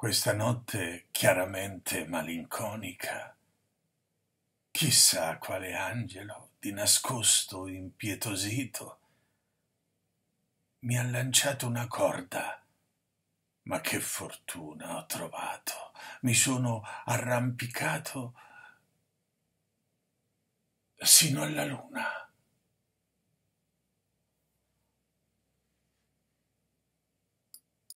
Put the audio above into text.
questa notte chiaramente malinconica. Chissà quale angelo, di nascosto impietosito, mi ha lanciato una corda. Ma che fortuna ho trovato! Mi sono arrampicato sino alla luna.